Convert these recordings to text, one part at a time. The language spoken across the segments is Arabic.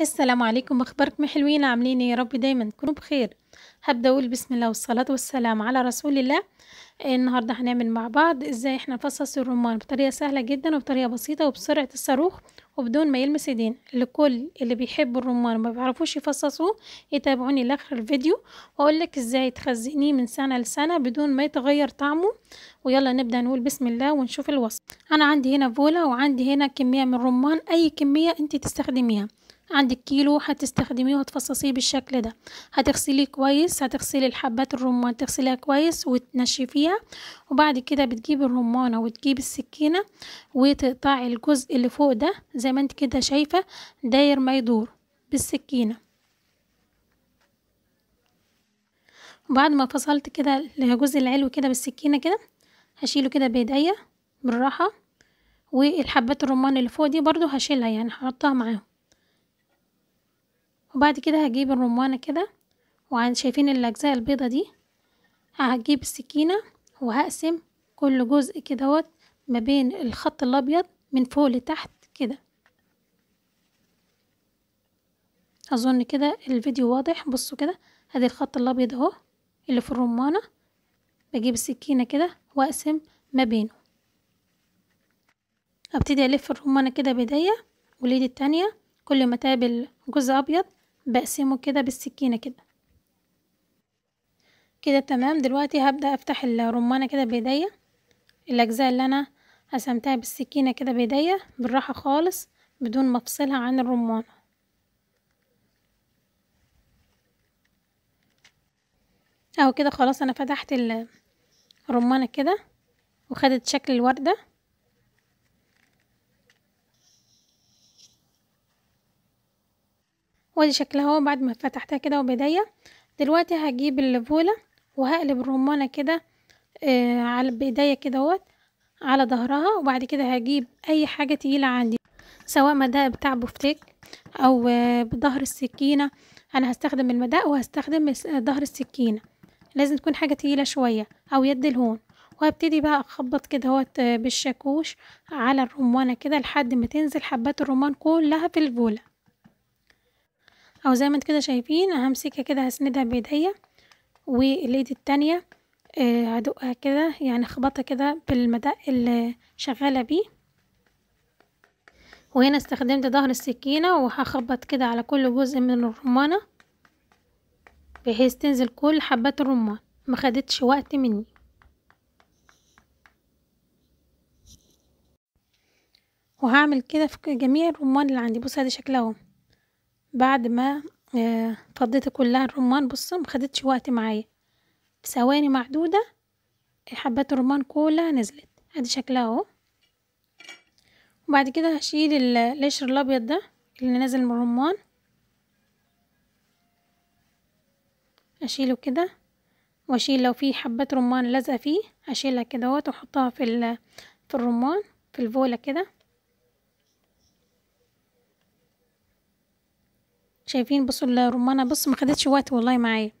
السلام عليكم اخباركم حلوين عاملين ايه يا رب دايما تكونوا بخير هبدا اقول بسم الله والصلاه والسلام على رسول الله النهارده هنعمل مع بعض ازاي احنا نفصص الرمان بطريقه سهله جدا وبطريقه بسيطه وبسرعه الصاروخ وبدون ما يلمس ايدين لكل اللي بيحبوا الرمان وما بيعرفوش يفصصوه يتابعوني لاخر الفيديو واقول لك ازاي تخزنيه من سنه لسنه بدون ما يتغير طعمه ويلا نبدا نقول بسم الله ونشوف الوصف انا عندي هنا فولا وعندي هنا كميه من الرمان اي كميه انت تستخدميها عندك كيلو هتستخدميه وهتفصصيه بالشكل ده هتغسليه كويس هتغسلي الحبات الرمان تغسليها كويس وتنشفيها وبعد كده بتجيب الرمانة وتجيب السكينة وتقطعي الجزء اللي فوق ده زي ما انت كده شايفة داير ما يدور بالسكينة وبعد ما فصلت كده الجزء العلوي كده بالسكينة كده هشيله كده بايديا بالراحة والحبات الرمان اللي فوق دي برضو هشيلها يعني هحطها معاهم وبعد كده هجيب الرمانة كده شايفين الأجزاء البيضة دي هجيب السكينة وهقسم كل جزء كدهوت ما بين الخط الأبيض من فوق لتحت كده أظن كده الفيديو واضح بصوا كده ادي الخط الأبيض اهو اللي في الرمانة بجيب السكينة كده وأقسم ما بينه أبتدي ألف الرمانة كده بداية واليد التانية كل ما تقابل جزء أبيض بقسمه كده بالسكينة كده كده تمام دلوقتي هبدأ افتح الرمانة كده بايديا الاجزاء اللي انا قسمتها بالسكينة كده بايديا بالراحة خالص بدون ما افصلها عن الرمانة اهو كده خلاص انا فتحت الرمانة كده وخدت شكل الوردة وادي شكلها اهو بعد ما فتحتها كده وبداية دلوقتي هجيب الفولة وهقلب الرمانة كده آه على بداية كده اهوت على ظهرها وبعد كده هجيب اي حاجة تقيلة عندي سواء مداء بتاع بوفتيك او آه، بظهر السكينة انا هستخدم المداء وهستخدم ظهر السكينة لازم تكون حاجة تقيلة شوية او يد الهون وهبتدي بقى اخبط كده اهوت آه، بالشاكوش على الرمانة كده لحد ما تنزل حبات الرمان كلها في الفوله أو زي ما انتوا كده شايفين همسكها كده هسندها بإيديا والإيد التانية آه، هدقها كده يعني اخبطها كده بالمدق اللي شغالة بيه وهنا استخدمت ظهر السكينة وهخبط كده على كل جزء من الرمانة بحيث تنزل كل حبات الرمان ما خدتش وقت مني وهعمل كده في جميع الرمان اللي عندي بصوا ادي شكلهم بعد ما فضيت آه، كلها الرمان ما مخدتش وقت معايا ثواني معدودة حبات الرمان كلها نزلت ادي شكلها اهو وبعد كده هشيل القشر الابيض ده اللي نازل من الرمان اشيله كده واشيل لو في حبات رمان لازقه فيه هشيلها كده اهوت واحطها في في الرمان في الفوله كده شايفين بصوا الرمانة بص ما خدتش وقت والله معايا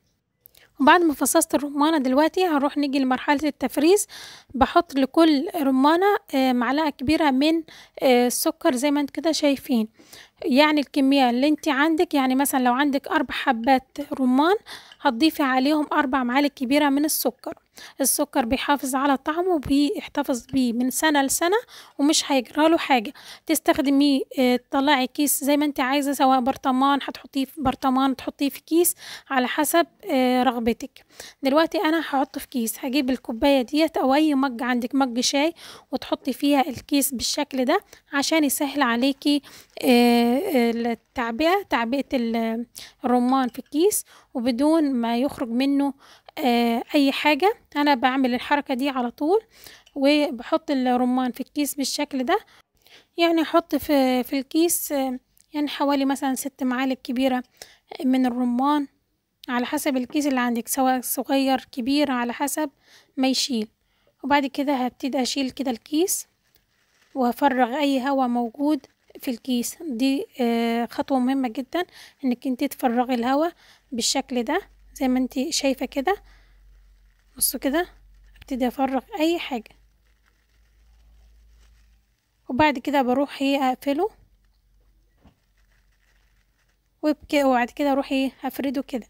وبعد ما فصصت الرمانة دلوقتي هنروح نيجي لمرحلة التفريز بحط لكل رمانة آه، معلقة كبيرة من السكر آه، زي ما انت كده شايفين يعني الكمية اللي انت عندك يعني مثلا لو عندك اربع حبات رمان هتضيفي عليهم اربع معالق كبيرة من السكر السكر بيحافظ على طعمه بيحتفظ بيه من سنة لسنة ومش هيجرى له حاجة تستخدميه آه، تطلعي كيس زي ما انت عايزة سواء برطمان هتحطيه في برطمان تحطيه في كيس على حسب آه، رغبتك دلوقتي انا هحطه في كيس هجيب الكوباية ديت او اي مج عندك مج شاي وتحطي فيها الكيس بالشكل ده عشان يسهل عليكي آه، التعبئة تعبئة الرمان في الكيس وبدون ما يخرج منه آه، اي حاجة انا بعمل الحركة دي على طول وبحط الرمان في الكيس بالشكل ده يعني احط في, في الكيس يعني حوالي مثلا ست معالق كبيرة من الرمان على حسب الكيس اللي عندك سواء صغير كبير على حسب ما يشيل وبعد كده هبتدي اشيل كده الكيس وهفرغ اي هواء موجود في الكيس دي آه، خطوة مهمة جدا انك انت تفرغي الهواء بالشكل ده زي ما انتي شايفة كده بصوا كده ابتدي افرغ اي حاجة وبعد كده بروح ايه اقفله وبعد كده اروح ايه افرده كده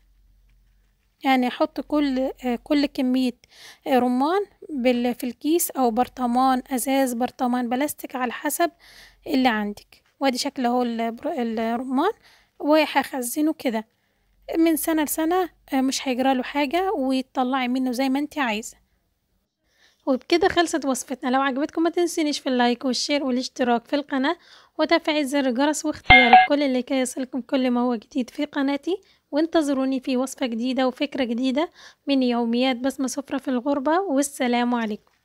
يعني احط كل كل كمية رمان في الكيس او برطمان ازاز برطمان بلاستيك على حسب اللي عندك وادي شكل اهو الرمان وهخزنه كده من سنة لسنة آه، مش هيجرى له حاجة ويتطلعي منه زي ما انت عايزة وبكده خلصت وصفتنا لو عجبتكم ما تنسينيش في اللايك والشير والاشتراك في القناة وتفعيل زر الجرس واختيار الكل اللي كي يصلكم كل ما هو جديد في قناتي وانتظروني في وصفة جديدة وفكرة جديدة من يوميات بسمة سفرة في الغربة والسلام عليكم